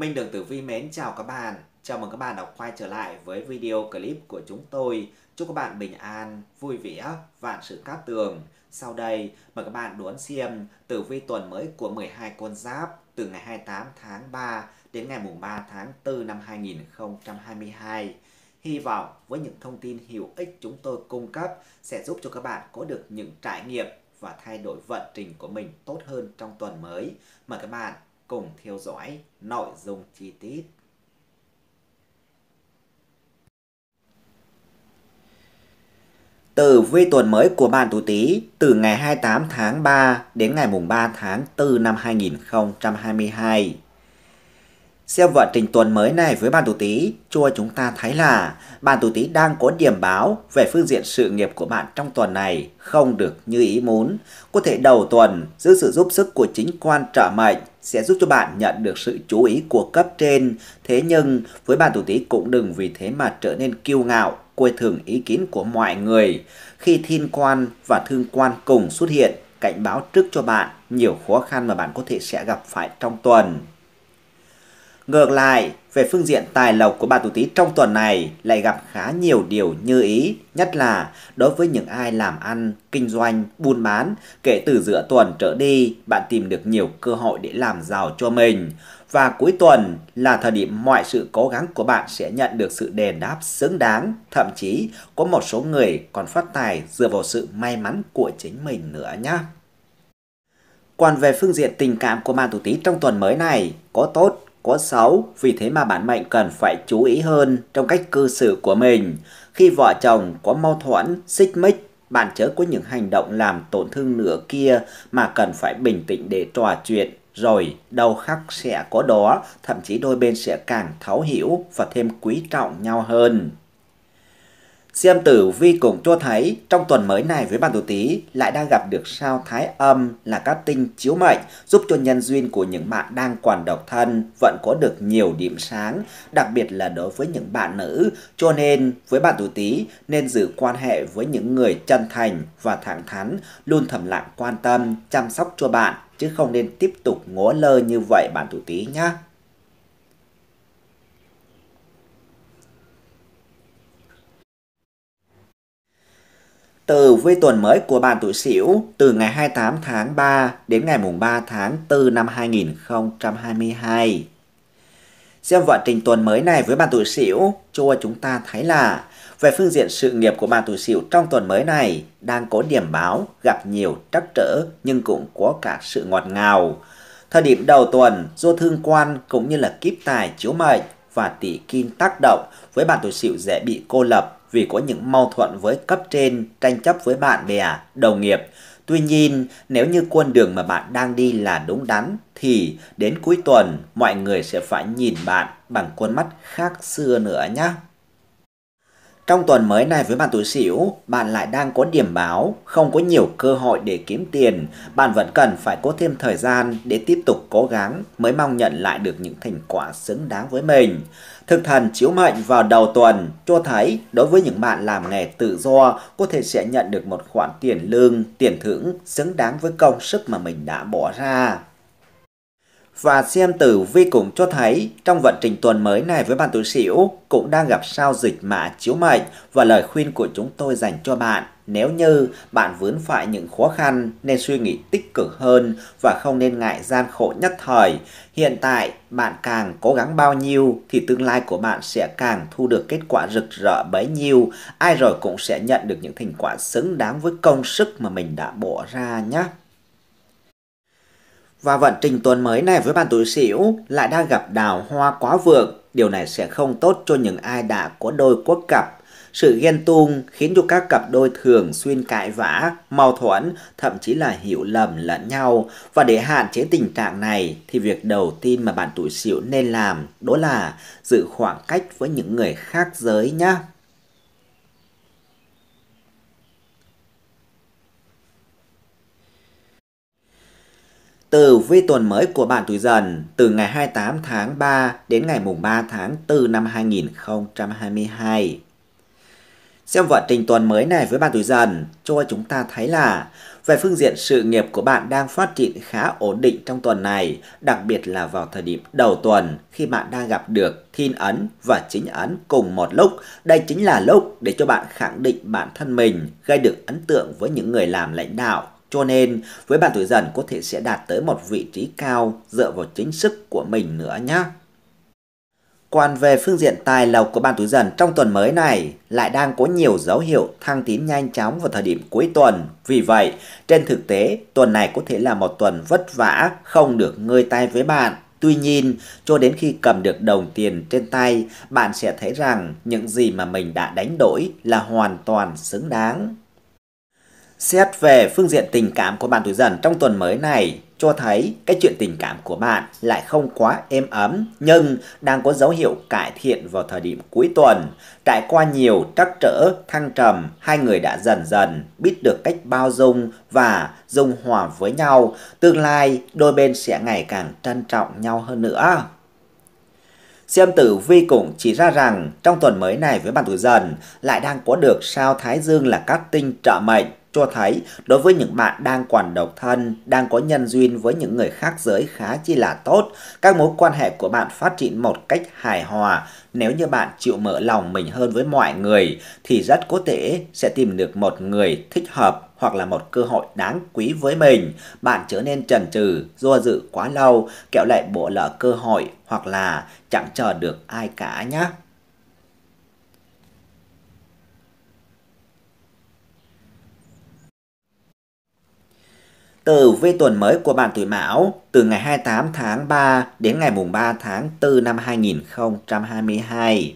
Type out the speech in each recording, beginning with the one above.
Minh Đường Tử Vi mến chào các bạn. Chào mừng các bạn đã quay trở lại với video clip của chúng tôi. Chúc các bạn bình an, vui vẻ, vạn sự cát tường. Sau đây, mời các bạn đón xem tử vi tuần mới của 12 con giáp từ ngày 28 tháng 3 đến ngày mùng 3 tháng 4 năm 2022. Hy vọng với những thông tin hữu ích chúng tôi cung cấp sẽ giúp cho các bạn có được những trải nghiệm và thay đổi vận trình của mình tốt hơn trong tuần mới. Mời các bạn cùng theo dõi nội dung chi tiết. từ vi tuần mới của bạn tuổi Tý từ ngày 28 tháng 3 đến ngày mùng 3 tháng 4 năm 2022. Xem vận trình tuần mới này với bạn tuổi Tý, chua chúng ta thấy là bạn tuổi Tý đang có điểm báo về phương diện sự nghiệp của bạn trong tuần này không được như ý muốn. Có thể đầu tuần dưới sự giúp sức của chính quan trợ mệnh sẽ giúp cho bạn nhận được sự chú ý của cấp trên. Thế nhưng với bạn tuổi Tý cũng đừng vì thế mà trở nên kiêu ngạo, quê thường ý kiến của mọi người. Khi thiên quan và thương quan cùng xuất hiện, cảnh báo trước cho bạn nhiều khó khăn mà bạn có thể sẽ gặp phải trong tuần. Ngược lại, về phương diện tài lộc của bà tuổi Tý trong tuần này lại gặp khá nhiều điều như ý, nhất là đối với những ai làm ăn, kinh doanh, buôn bán, kể từ giữa tuần trở đi, bạn tìm được nhiều cơ hội để làm giàu cho mình. Và cuối tuần là thời điểm mọi sự cố gắng của bạn sẽ nhận được sự đền đáp xứng đáng, thậm chí có một số người còn phát tài dựa vào sự may mắn của chính mình nữa nhé. Còn về phương diện tình cảm của bạn tuổi Tý trong tuần mới này, có tốt có xấu, vì thế mà bản mệnh cần phải chú ý hơn trong cách cư xử của mình. Khi vợ chồng có mâu thuẫn, xích mích, bạn chớ có những hành động làm tổn thương nửa kia mà cần phải bình tĩnh để trò chuyện rồi đau khắc sẽ có đó, thậm chí đôi bên sẽ càng thấu hiểu và thêm quý trọng nhau hơn. Xem tử vi cùng cho thấy trong tuần mới này với bạn tuổi Tý lại đang gặp được sao thái âm là các tinh chiếu mệnh giúp cho nhân duyên của những bạn đang còn độc thân vẫn có được nhiều điểm sáng, đặc biệt là đối với những bạn nữ. Cho nên với bạn tuổi Tý nên giữ quan hệ với những người chân thành và thẳng thắn, luôn thầm lặng quan tâm, chăm sóc cho bạn chứ không nên tiếp tục ngó lơ như vậy bạn tuổi Tý nhé. từ vi tuần mới của bạn tuổi Sửu từ ngày 28 tháng 3 đến ngày mùng 3 tháng 4 năm 2022. Xem vận trình tuần mới này với bạn tuổi Sửu, cho chúng ta thấy là về phương diện sự nghiệp của bạn tuổi Sửu trong tuần mới này đang có điểm báo gặp nhiều trắc trở nhưng cũng có cả sự ngọt ngào. Thời điểm đầu tuần, do thương quan cũng như là kiếp tài chiếu mệnh và tỷ kim tác động với bạn tuổi Sửu dễ bị cô lập vì có những mâu thuẫn với cấp trên, tranh chấp với bạn bè, đồng nghiệp. Tuy nhiên, nếu như con đường mà bạn đang đi là đúng đắn, thì đến cuối tuần mọi người sẽ phải nhìn bạn bằng con mắt khác xưa nữa nhé. Trong tuần mới này với bạn tuổi Sửu, bạn lại đang có điểm báo, không có nhiều cơ hội để kiếm tiền, bạn vẫn cần phải có thêm thời gian để tiếp tục cố gắng mới mong nhận lại được những thành quả xứng đáng với mình. Thực thần chiếu mệnh vào đầu tuần cho thấy đối với những bạn làm nghề tự do có thể sẽ nhận được một khoản tiền lương, tiền thưởng xứng đáng với công sức mà mình đã bỏ ra và xem tử vi cũng cho thấy trong vận trình tuần mới này với bạn tuổi Sửu cũng đang gặp sao dịch mã chiếu mệnh và lời khuyên của chúng tôi dành cho bạn. Nếu như bạn vướng phải những khó khăn nên suy nghĩ tích cực hơn và không nên ngại gian khổ nhất thời. Hiện tại bạn càng cố gắng bao nhiêu thì tương lai của bạn sẽ càng thu được kết quả rực rỡ bấy nhiêu. Ai rồi cũng sẽ nhận được những thành quả xứng đáng với công sức mà mình đã bỏ ra nhé. Và vận trình tuần mới này với bạn tuổi Sửu lại đang gặp đào hoa quá vượng, điều này sẽ không tốt cho những ai đã có đôi quốc cặp. Sự ghen tuông khiến cho các cặp đôi thường xuyên cãi vã, mâu thuẫn, thậm chí là hiểu lầm lẫn nhau. Và để hạn chế tình trạng này thì việc đầu tiên mà bạn tuổi Sửu nên làm đó là giữ khoảng cách với những người khác giới nhé. từ vi tuần mới của bạn tuổi dần từ ngày 28 tháng 3 đến ngày mùng 3 tháng 4 năm 2022. Xem vận trình tuần mới này với bạn tuổi dần cho chúng ta thấy là về phương diện sự nghiệp của bạn đang phát triển khá ổn định trong tuần này, đặc biệt là vào thời điểm đầu tuần khi bạn đang gặp được thiên ấn và chính ấn cùng một lúc. Đây chính là lúc để cho bạn khẳng định bản thân mình, gây được ấn tượng với những người làm lãnh đạo cho nên, với bạn tuổi dần có thể sẽ đạt tới một vị trí cao dựa vào chính sức của mình nữa nhé. Còn về phương diện tài lộc của bạn tuổi dần trong tuần mới này lại đang có nhiều dấu hiệu thăng tiến nhanh chóng vào thời điểm cuối tuần. Vì vậy, trên thực tế, tuần này có thể là một tuần vất vả, không được ngơi tay với bạn. Tuy nhiên, cho đến khi cầm được đồng tiền trên tay, bạn sẽ thấy rằng những gì mà mình đã đánh đổi là hoàn toàn xứng đáng. Xét về phương diện tình cảm của bạn tuổi dần trong tuần mới này cho thấy cái chuyện tình cảm của bạn lại không quá êm ấm nhưng đang có dấu hiệu cải thiện vào thời điểm cuối tuần. Trải qua nhiều trắc trở, thăng trầm, hai người đã dần dần biết được cách bao dung và dung hòa với nhau. Tương lai, đôi bên sẽ ngày càng trân trọng nhau hơn nữa. Xem tử vi cũng chỉ ra rằng trong tuần mới này với bạn tuổi dần lại đang có được sao thái dương là các tinh trợ mệnh cho thấy đối với những bạn đang còn độc thân, đang có nhân duyên với những người khác giới khá chi là tốt, các mối quan hệ của bạn phát triển một cách hài hòa. Nếu như bạn chịu mở lòng mình hơn với mọi người thì rất có thể sẽ tìm được một người thích hợp hoặc là một cơ hội đáng quý với mình. Bạn trở nên trần trừ, do dự quá lâu, kẹo lại bỏ lỡ cơ hội hoặc là chẳng chờ được ai cả nhé. Tử vi tuần mới của bạn tuổi Mão từ ngày 28 tháng 3 đến ngày mùng 3 tháng 4 năm 2022.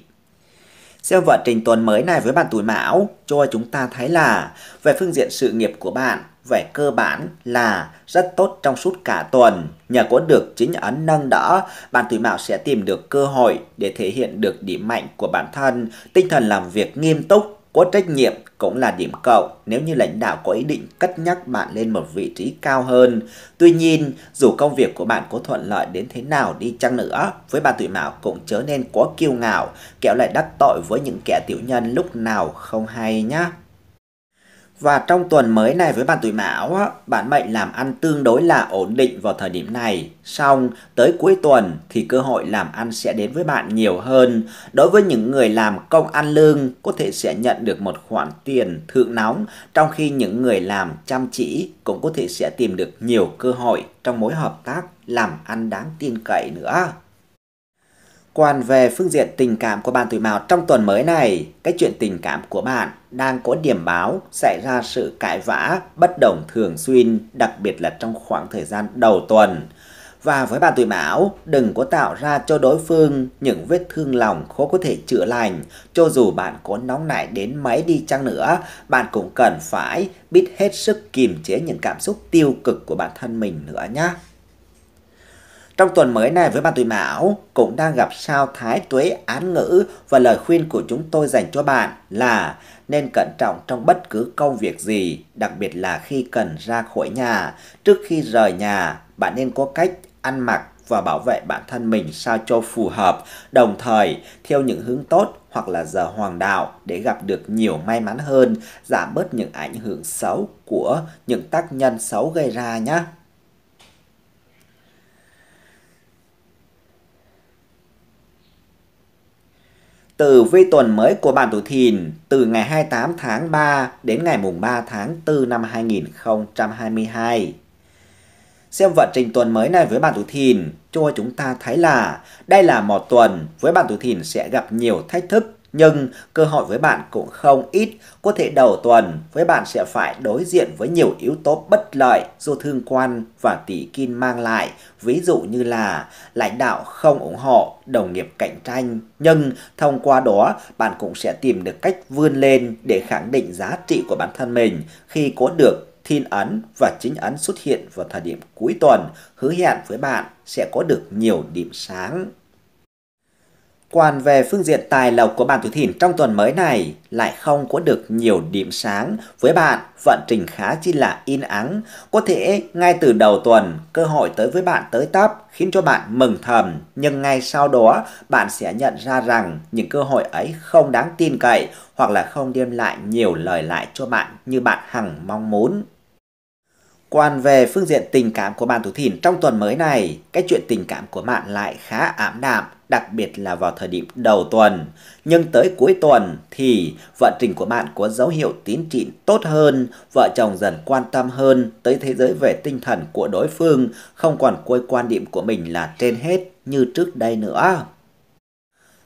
Xem vận trình tuần mới này với bạn tuổi Mão cho chúng ta thấy là về phương diện sự nghiệp của bạn về cơ bản là rất tốt trong suốt cả tuần. Nhờ có được chính ấn nâng đỡ, bạn tuổi mão sẽ tìm được cơ hội để thể hiện được điểm mạnh của bản thân, tinh thần làm việc nghiêm túc có trách nhiệm cũng là điểm cộng nếu như lãnh đạo có ý định cất nhắc bạn lên một vị trí cao hơn. Tuy nhiên, dù công việc của bạn có thuận lợi đến thế nào đi chăng nữa, với bà tuổi mão cũng chớ nên quá kiêu ngạo, kẹo lại đắc tội với những kẻ tiểu nhân lúc nào không hay nhá. Và trong tuần mới này với bạn tuổi mão, bản mệnh làm ăn tương đối là ổn định vào thời điểm này. Xong, tới cuối tuần thì cơ hội làm ăn sẽ đến với bạn nhiều hơn. Đối với những người làm công ăn lương có thể sẽ nhận được một khoản tiền thượng nóng, trong khi những người làm chăm chỉ cũng có thể sẽ tìm được nhiều cơ hội trong mối hợp tác làm ăn đáng tin cậy nữa. Còn về phương diện tình cảm của bạn tuổi Mão trong tuần mới này, cái chuyện tình cảm của bạn đang có điểm báo xảy ra sự cãi vã, bất đồng thường xuyên, đặc biệt là trong khoảng thời gian đầu tuần. Và với bạn tuổi Mão, đừng có tạo ra cho đối phương những vết thương lòng khó có thể chữa lành. Cho dù bạn có nóng nảy đến mấy đi chăng nữa, bạn cũng cần phải biết hết sức kiềm chế những cảm xúc tiêu cực của bản thân mình nữa nhé. Trong tuần mới này với bạn tuổi Mão cũng đang gặp sao thái tuế án ngữ và lời khuyên của chúng tôi dành cho bạn là nên cẩn trọng trong bất cứ công việc gì, đặc biệt là khi cần ra khỏi nhà. Trước khi rời nhà, bạn nên có cách ăn mặc và bảo vệ bản thân mình sao cho phù hợp, đồng thời theo những hướng tốt hoặc là giờ hoàng đạo để gặp được nhiều may mắn hơn, giảm bớt những ảnh hưởng xấu của những tác nhân xấu gây ra nhé. từ vi tuần mới của bạn tuổi Thìn từ ngày 28 tháng 3 đến ngày mùng 3 tháng 4 năm 2022. Xem vận trình tuần mới này với bạn tuổi Thìn, cho chúng ta thấy là đây là một tuần với bạn tuổi Thìn sẽ gặp nhiều thách thức nhưng cơ hội với bạn cũng không ít. Có thể đầu tuần với bạn sẽ phải đối diện với nhiều yếu tố bất lợi do thương quan và tỷ kim mang lại. Ví dụ như là lãnh đạo không ủng hộ, đồng nghiệp cạnh tranh. Nhưng thông qua đó bạn cũng sẽ tìm được cách vươn lên để khẳng định giá trị của bản thân mình khi có được thiên ấn và chính ấn xuất hiện vào thời điểm cuối tuần hứa hẹn với bạn sẽ có được nhiều điểm sáng Quan về phương diện tài lộc của bạn tuổi thìn trong tuần mới này lại không có được nhiều điểm sáng với bạn vận trình khá chi là in ắng có thể ngay từ đầu tuần cơ hội tới với bạn tới tấp khiến cho bạn mừng thầm nhưng ngay sau đó bạn sẽ nhận ra rằng những cơ hội ấy không đáng tin cậy hoặc là không đem lại nhiều lời lại cho bạn như bạn hằng mong muốn Quan về phương diện tình cảm của bạn tuổi thìn trong tuần mới này, cái chuyện tình cảm của bạn lại khá ảm đạm đặc biệt là vào thời điểm đầu tuần. Nhưng tới cuối tuần thì vận trình của bạn có dấu hiệu tiến triển tốt hơn, vợ chồng dần quan tâm hơn tới thế giới về tinh thần của đối phương, không còn coi quan điểm của mình là trên hết như trước đây nữa.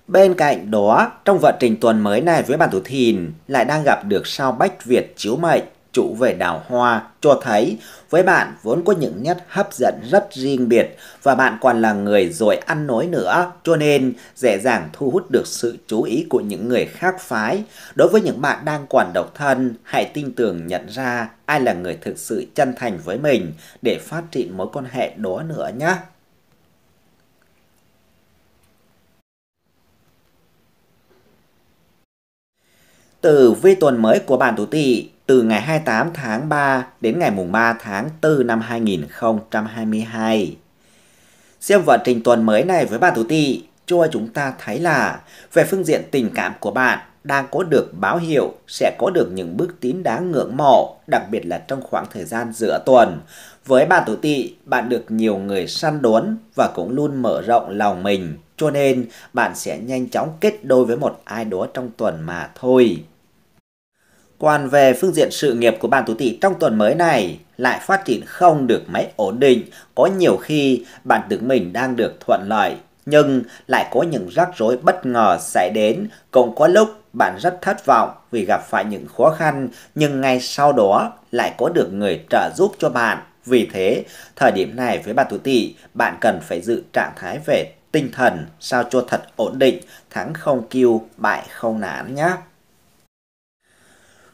Bên cạnh đó, trong vận trình tuần mới này với bạn thủ thìn lại đang gặp được sao bách Việt chiếu mệnh chủ về đào hoa cho thấy với bạn vốn có những nét hấp dẫn rất riêng biệt và bạn còn là người giỏi ăn nói nữa cho nên dễ dàng thu hút được sự chú ý của những người khác phái. Đối với những bạn đang còn độc thân, hãy tin tưởng nhận ra ai là người thực sự chân thành với mình để phát triển mối quan hệ đó nữa nhé. từ vi tuần mới của bạn tuổi Tỵ từ ngày 28 tháng 3 đến ngày mùng 3 tháng 4 năm 2022. Xem vở trình tuần mới này với bà Tú Tị, cho chúng ta thấy là về phương diện tình cảm của bạn đang có được báo hiệu sẽ có được những bước tiến đáng ngưỡng mộ, đặc biệt là trong khoảng thời gian giữa tuần. Với bà Tú Tị, bạn được nhiều người săn đón và cũng luôn mở rộng lòng mình, cho nên bạn sẽ nhanh chóng kết đôi với một ai đó trong tuần mà thôi. Còn về phương diện sự nghiệp của bạn tuổi tỵ trong tuần mới này lại phát triển không được mấy ổn định, có nhiều khi bạn tử mình đang được thuận lợi nhưng lại có những rắc rối bất ngờ xảy đến, cũng có lúc bạn rất thất vọng vì gặp phải những khó khăn nhưng ngay sau đó lại có được người trợ giúp cho bạn. Vì thế, thời điểm này với bạn tuổi tỵ, bạn cần phải giữ trạng thái về tinh thần sao cho thật ổn định, thắng không kiêu, bại không nản nhé.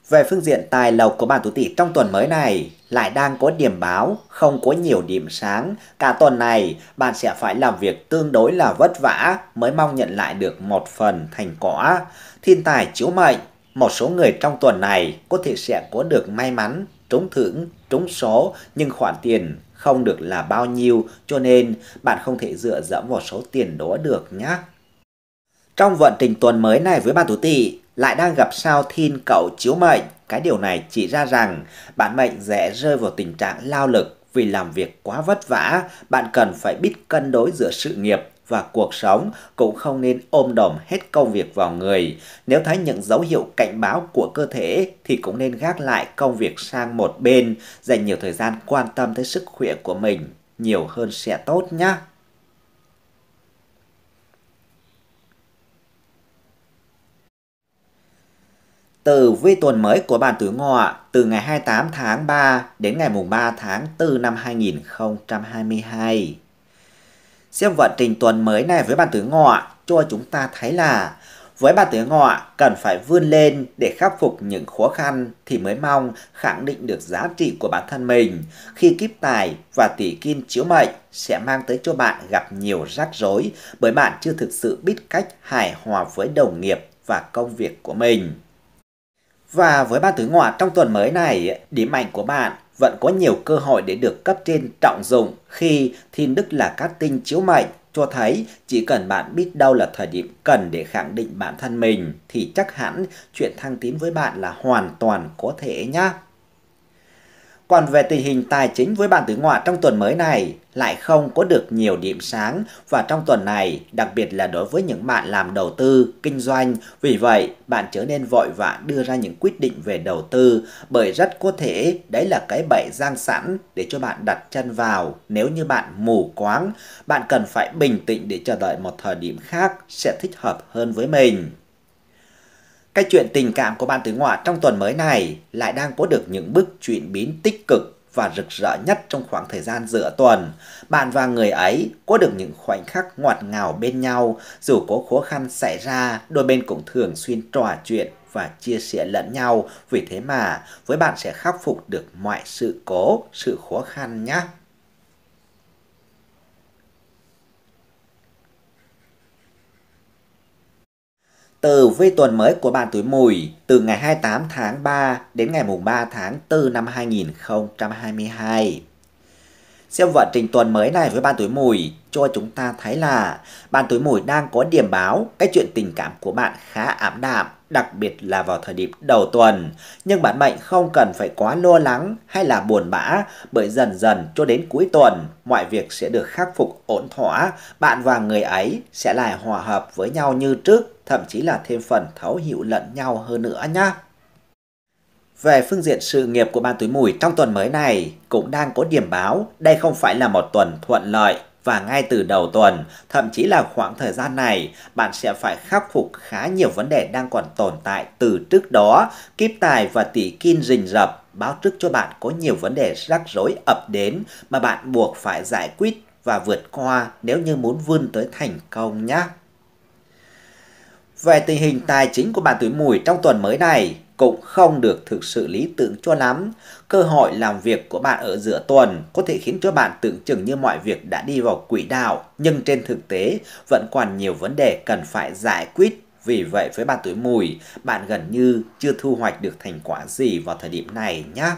Về phương diện tài lộc của bản tuổi tỷ trong tuần mới này lại đang có điểm báo, không có nhiều điểm sáng. Cả tuần này bạn sẽ phải làm việc tương đối là vất vả mới mong nhận lại được một phần thành quả. Thiên tài chiếu mệnh, một số người trong tuần này có thể sẽ có được may mắn, trúng thưởng, trúng số nhưng khoản tiền không được là bao nhiêu cho nên bạn không thể dựa dẫm vào số tiền đó được nhé. Trong vận trình tuần mới này với bạn tuổi tỷ, lại đang gặp sao thiên cậu chiếu mệnh. Cái điều này chỉ ra rằng bạn mệnh dễ rơi vào tình trạng lao lực vì làm việc quá vất vả, bạn cần phải biết cân đối giữa sự nghiệp và cuộc sống cũng không nên ôm đồm hết công việc vào người. Nếu thấy những dấu hiệu cảnh báo của cơ thể thì cũng nên gác lại công việc sang một bên, dành nhiều thời gian quan tâm tới sức khỏe của mình nhiều hơn sẽ tốt nhé. từ vi tuần mới của bạn tuổi ngọ từ ngày 28 tháng 3 đến ngày mùng 3 tháng 4 năm 2022. Xem vận trình tuần mới này với bạn tuổi ngọ cho chúng ta thấy là với bạn tuổi ngọ cần phải vươn lên để khắc phục những khó khăn thì mới mong khẳng định được giá trị của bản thân mình khi kiếp tài và tỷ kim chiếu mệnh sẽ mang tới cho bạn gặp nhiều rắc rối bởi bạn chưa thực sự biết cách hài hòa với đồng nghiệp và công việc của mình và với ban tứ ngoại trong tuần mới này, điểm mạnh của bạn vẫn có nhiều cơ hội để được cấp trên trọng dụng khi thiên đức là các tinh chiếu mệnh cho thấy chỉ cần bạn biết đâu là thời điểm cần để khẳng định bản thân mình thì chắc hẳn chuyện thăng tiến với bạn là hoàn toàn có thể nhá. Còn về tình hình tài chính với bạn tử ngoại trong tuần mới này lại không có được nhiều điểm sáng và trong tuần này, đặc biệt là đối với những bạn làm đầu tư, kinh doanh, vì vậy bạn trở nên vội vã đưa ra những quyết định về đầu tư bởi rất có thể đấy là cái bẫy giang sẵn để cho bạn đặt chân vào nếu như bạn mù quáng, bạn cần phải bình tĩnh để chờ đợi một thời điểm khác sẽ thích hợp hơn với mình. Cái chuyện tình cảm của bạn tử ngoại trong tuần mới này lại đang có được những bước chuyển biến tích cực và rực rỡ nhất trong khoảng thời gian giữa tuần. Bạn và người ấy có được những khoảnh khắc ngọt ngào bên nhau, dù có khó khăn xảy ra, đôi bên cũng thường xuyên trò chuyện và chia sẻ lẫn nhau. Vì thế mà, với bạn sẽ khắc phục được mọi sự cố, sự khó khăn nhé. từ vi tuần mới của bạn tuổi mùi từ ngày 28 tháng 3 đến ngày mùng 3 tháng 4 năm 2022. Xem vận trình tuần mới này với ban tuổi mùi cho chúng ta thấy là ban tuổi mùi đang có điểm báo cái chuyện tình cảm của bạn khá ảm đạm, đặc biệt là vào thời điểm đầu tuần. Nhưng bạn mệnh không cần phải quá lo lắng hay là buồn bã bởi dần dần cho đến cuối tuần mọi việc sẽ được khắc phục ổn thỏa, bạn và người ấy sẽ lại hòa hợp với nhau như trước, thậm chí là thêm phần thấu hiểu lẫn nhau hơn nữa nhé. Về phương diện sự nghiệp của Ban Túi Mùi trong tuần mới này cũng đang có điểm báo đây không phải là một tuần thuận lợi và ngay từ đầu tuần, thậm chí là khoảng thời gian này, bạn sẽ phải khắc phục khá nhiều vấn đề đang còn tồn tại từ trước đó, kíp tài và tỷ kim rình rập báo trước cho bạn có nhiều vấn đề rắc rối ập đến mà bạn buộc phải giải quyết và vượt qua nếu như muốn vươn tới thành công nhé. Về tình hình tài chính của bạn tuổi mùi trong tuần mới này, cũng không được thực sự lý tưởng cho lắm. Cơ hội làm việc của bạn ở giữa tuần có thể khiến cho bạn tưởng chừng như mọi việc đã đi vào quỹ đạo, nhưng trên thực tế vẫn còn nhiều vấn đề cần phải giải quyết. Vì vậy với bạn tuổi mùi, bạn gần như chưa thu hoạch được thành quả gì vào thời điểm này nhé.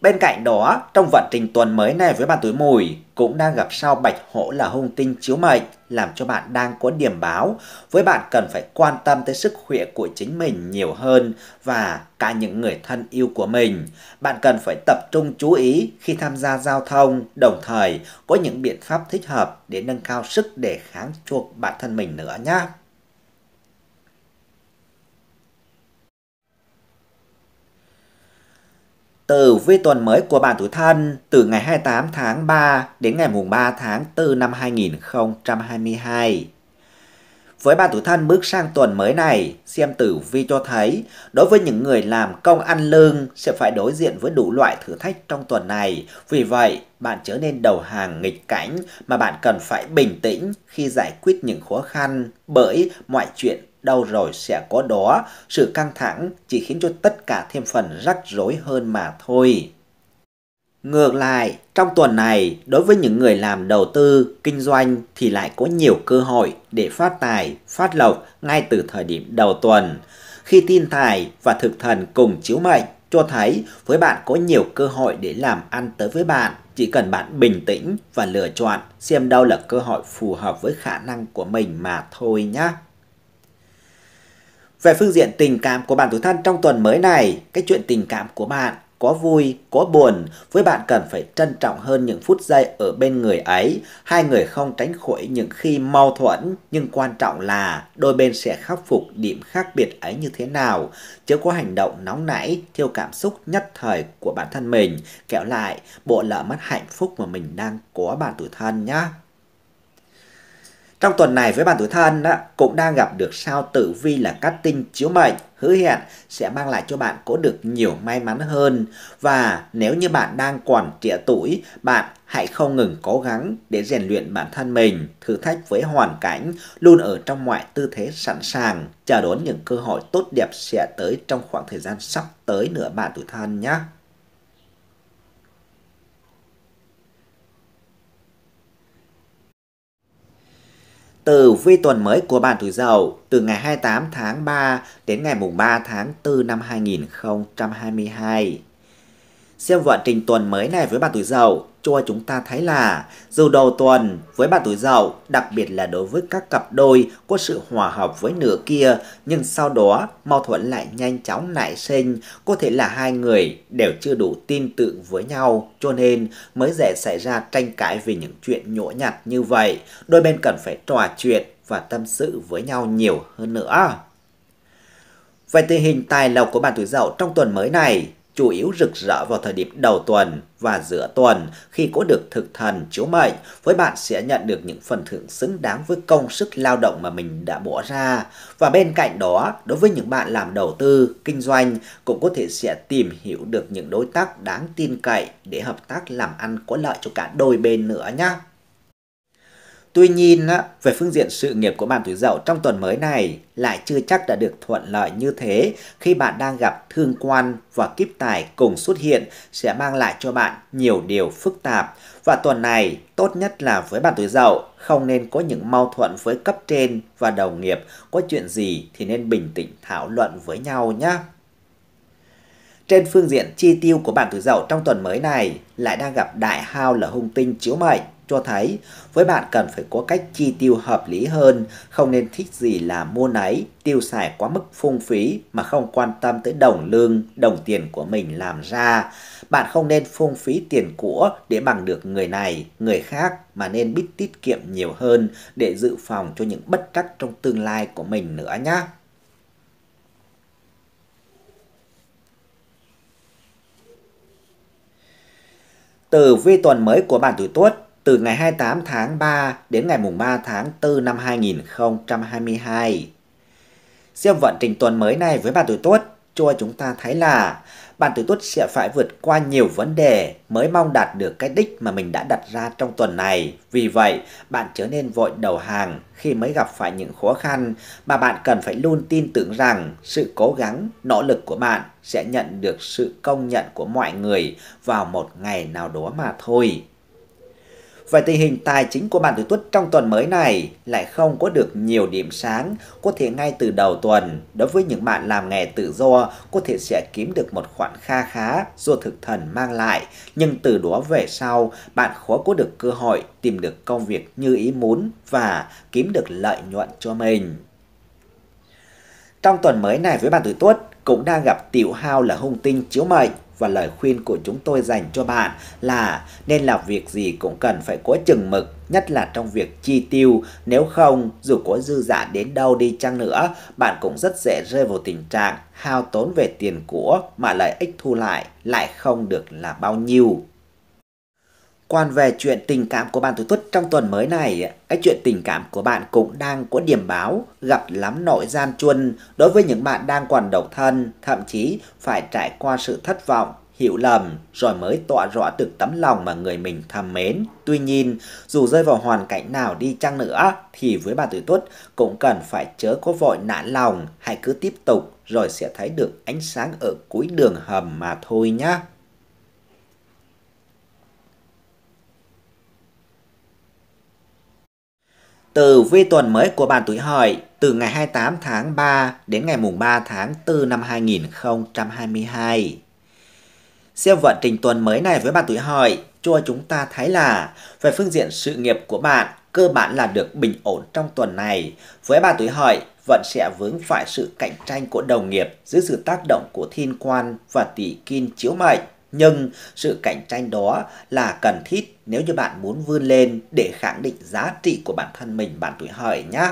Bên cạnh đó, trong vận trình tuần mới này với bạn tuổi mùi cũng đang gặp sao bạch hổ là hung tinh chiếu mệnh làm cho bạn đang có điểm báo với bạn cần phải quan tâm tới sức khỏe của chính mình nhiều hơn và cả những người thân yêu của mình. Bạn cần phải tập trung chú ý khi tham gia giao thông, đồng thời có những biện pháp thích hợp để nâng cao sức đề kháng cho bản thân mình nữa nhé. tử vi tuần mới của bạn tuổi thân từ ngày 28 tháng 3 đến ngày mùng 3 tháng 4 năm 2022. Với bạn tuổi thân bước sang tuần mới này, xem tử vi cho thấy, đối với những người làm công ăn lương sẽ phải đối diện với đủ loại thử thách trong tuần này. Vì vậy, bạn trở nên đầu hàng nghịch cảnh mà bạn cần phải bình tĩnh khi giải quyết những khó khăn bởi mọi chuyện đâu rồi sẽ có đó, sự căng thẳng chỉ khiến cho tất cả thêm phần rắc rối hơn mà thôi. Ngược lại, trong tuần này, đối với những người làm đầu tư, kinh doanh thì lại có nhiều cơ hội để phát tài, phát lộc ngay từ thời điểm đầu tuần. Khi tin tài và thực thần cùng chiếu mệnh cho thấy với bạn có nhiều cơ hội để làm ăn tới với bạn, chỉ cần bạn bình tĩnh và lựa chọn xem đâu là cơ hội phù hợp với khả năng của mình mà thôi nhé. Về phương diện tình cảm của bạn tuổi thân trong tuần mới này, cái chuyện tình cảm của bạn có vui, có buồn, với bạn cần phải trân trọng hơn những phút giây ở bên người ấy. Hai người không tránh khỏi những khi mâu thuẫn, nhưng quan trọng là đôi bên sẽ khắc phục điểm khác biệt ấy như thế nào, chứ có hành động nóng nảy, thiêu cảm xúc nhất thời của bản thân mình, kéo lại bộ lỡ mất hạnh phúc mà mình đang có bạn tuổi thân nhé. Trong tuần này với bạn tuổi thân đó, cũng đang gặp được sao tử vi là cát tinh chiếu mệnh, hứa hẹn sẽ mang lại cho bạn có được nhiều may mắn hơn. Và nếu như bạn đang còn trẻ tuổi, bạn hãy không ngừng cố gắng để rèn luyện bản thân mình, thử thách với hoàn cảnh, luôn ở trong mọi tư thế sẵn sàng, chờ đón những cơ hội tốt đẹp sẽ tới trong khoảng thời gian sắp tới nữa bạn tuổi thân nhé. từ vi tuần mới của bạn tuổi Dậu từ ngày 28 tháng 3 đến ngày mùng 3 tháng 4 năm 2022. Xem vận trình tuần mới này với bạn tuổi Dậu, cho chúng ta thấy là dù đầu tuần với bà tuổi dậu, đặc biệt là đối với các cặp đôi có sự hòa hợp với nửa kia, nhưng sau đó mâu thuẫn lại nhanh chóng nảy sinh, có thể là hai người đều chưa đủ tin tưởng với nhau, cho nên mới dễ xảy ra tranh cãi về những chuyện nhỗ nhặt như vậy. Đôi bên cần phải trò chuyện và tâm sự với nhau nhiều hơn nữa. Về tình hình tài lộc của bạn tuổi dậu trong tuần mới này, chủ yếu rực rỡ vào thời điểm đầu tuần và giữa tuần khi có được thực thần chiếu mệnh, với bạn sẽ nhận được những phần thưởng xứng đáng với công sức lao động mà mình đã bỏ ra. Và bên cạnh đó, đối với những bạn làm đầu tư, kinh doanh cũng có thể sẽ tìm hiểu được những đối tác đáng tin cậy để hợp tác làm ăn có lợi cho cả đôi bên nữa nhé. Tuy nhiên, về phương diện sự nghiệp của bạn tuổi dậu trong tuần mới này lại chưa chắc đã được thuận lợi như thế khi bạn đang gặp thương quan và kiếp tài cùng xuất hiện sẽ mang lại cho bạn nhiều điều phức tạp. Và tuần này, tốt nhất là với bạn tuổi dậu không nên có những mâu thuẫn với cấp trên và đồng nghiệp. Có chuyện gì thì nên bình tĩnh thảo luận với nhau nhé. Trên phương diện chi tiêu của bạn tuổi dậu trong tuần mới này lại đang gặp đại hao là hung tinh chiếu mệnh cho thấy với bạn cần phải có cách chi tiêu hợp lý hơn, không nên thích gì là mua nấy, tiêu xài quá mức phung phí mà không quan tâm tới đồng lương, đồng tiền của mình làm ra. Bạn không nên phung phí tiền của để bằng được người này, người khác mà nên biết tiết kiệm nhiều hơn để dự phòng cho những bất trắc trong tương lai của mình nữa nhé. Từ vi tuần mới của bạn tuổi Tuất từ ngày 28 tháng 3 đến ngày mùng 3 tháng 4 năm 2022. xem vận trình tuần mới này với bạn tuổi tuất cho chúng ta thấy là bạn tuổi tuất sẽ phải vượt qua nhiều vấn đề mới mong đạt được cái đích mà mình đã đặt ra trong tuần này. Vì vậy, bạn trở nên vội đầu hàng khi mới gặp phải những khó khăn mà bạn cần phải luôn tin tưởng rằng sự cố gắng, nỗ lực của bạn sẽ nhận được sự công nhận của mọi người vào một ngày nào đó mà thôi về tình hình tài chính của bạn tuổi Tuất trong tuần mới này lại không có được nhiều điểm sáng, có thể ngay từ đầu tuần, đối với những bạn làm nghề tự do có thể sẽ kiếm được một khoản kha khá do thực thần mang lại, nhưng từ đó về sau bạn khó có được cơ hội tìm được công việc như ý muốn và kiếm được lợi nhuận cho mình. Trong tuần mới này với bạn tuổi Tuất cũng đang gặp tiểu hao là hung tinh chiếu mệnh và lời khuyên của chúng tôi dành cho bạn là nên làm việc gì cũng cần phải có chừng mực, nhất là trong việc chi tiêu, nếu không dù có dư giả đến đâu đi chăng nữa, bạn cũng rất dễ rơi vào tình trạng hao tốn về tiền của mà lợi ích thu lại lại không được là bao nhiêu. Quan về chuyện tình cảm của bạn tuổi tuất trong tuần mới này, cái chuyện tình cảm của bạn cũng đang có điểm báo gặp lắm nội gian chuân đối với những bạn đang còn độc thân, thậm chí phải trải qua sự thất vọng, hiểu lầm rồi mới tọa rõ được tấm lòng mà người mình thầm mến. Tuy nhiên, dù rơi vào hoàn cảnh nào đi chăng nữa thì với bà tuổi tuất cũng cần phải chớ có vội nản lòng, hãy cứ tiếp tục rồi sẽ thấy được ánh sáng ở cuối đường hầm mà thôi nhé. Từ vi tuần mới của bạn tuổi hợi từ ngày 28 tháng 3 đến ngày mùng 3 tháng 4 năm 2022. Xem vận trình tuần mới này với bạn tuổi hợi cho chúng ta thấy là về phương diện sự nghiệp của bạn cơ bản là được bình ổn trong tuần này. Với bạn tuổi hợi vẫn sẽ vướng phải sự cạnh tranh của đồng nghiệp dưới sự tác động của thiên quan và tỷ kim chiếu mệnh nhưng sự cạnh tranh đó là cần thiết nếu như bạn muốn vươn lên để khẳng định giá trị của bản thân mình bạn tuổi hợi nhé.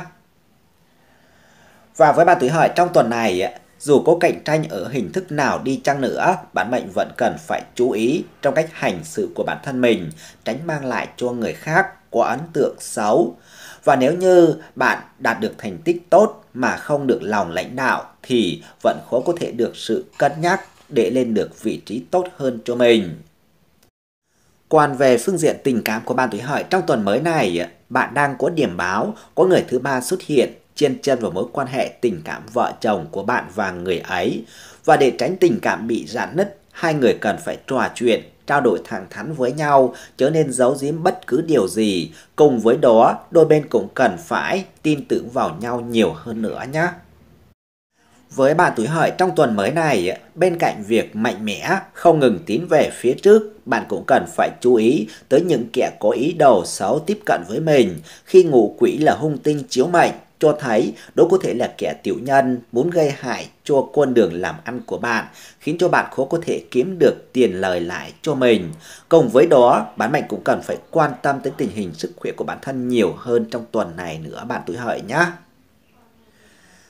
Và với bạn tuổi hợi trong tuần này, dù có cạnh tranh ở hình thức nào đi chăng nữa, bản mệnh vẫn cần phải chú ý trong cách hành xử của bản thân mình, tránh mang lại cho người khác có ấn tượng xấu. Và nếu như bạn đạt được thành tích tốt mà không được lòng lãnh đạo thì vẫn khó có thể được sự cân nhắc để lên được vị trí tốt hơn cho mình. Còn về phương diện tình cảm của bạn tuổi hợi trong tuần mới này, bạn đang có điểm báo có người thứ ba xuất hiện trên chân vào mối quan hệ tình cảm vợ chồng của bạn và người ấy. Và để tránh tình cảm bị giãn nứt, hai người cần phải trò chuyện, trao đổi thẳng thắn với nhau, chớ nên giấu giếm bất cứ điều gì. Cùng với đó, đôi bên cũng cần phải tin tưởng vào nhau nhiều hơn nữa nhé. Với bạn tuổi hợi trong tuần mới này, bên cạnh việc mạnh mẽ, không ngừng tiến về phía trước, bạn cũng cần phải chú ý tới những kẻ có ý đồ xấu tiếp cận với mình. Khi ngủ quỷ là hung tinh chiếu mệnh, cho thấy đó có thể là kẻ tiểu nhân muốn gây hại cho con đường làm ăn của bạn, khiến cho bạn khó có thể kiếm được tiền lời lại cho mình. Cùng với đó, bạn mệnh cũng cần phải quan tâm tới tình hình sức khỏe của bản thân nhiều hơn trong tuần này nữa bạn tuổi hợi nhé.